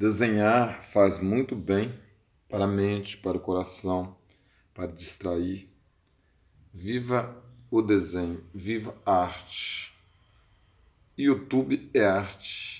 Desenhar faz muito bem para a mente, para o coração, para distrair. Viva o desenho, viva a arte. YouTube é arte.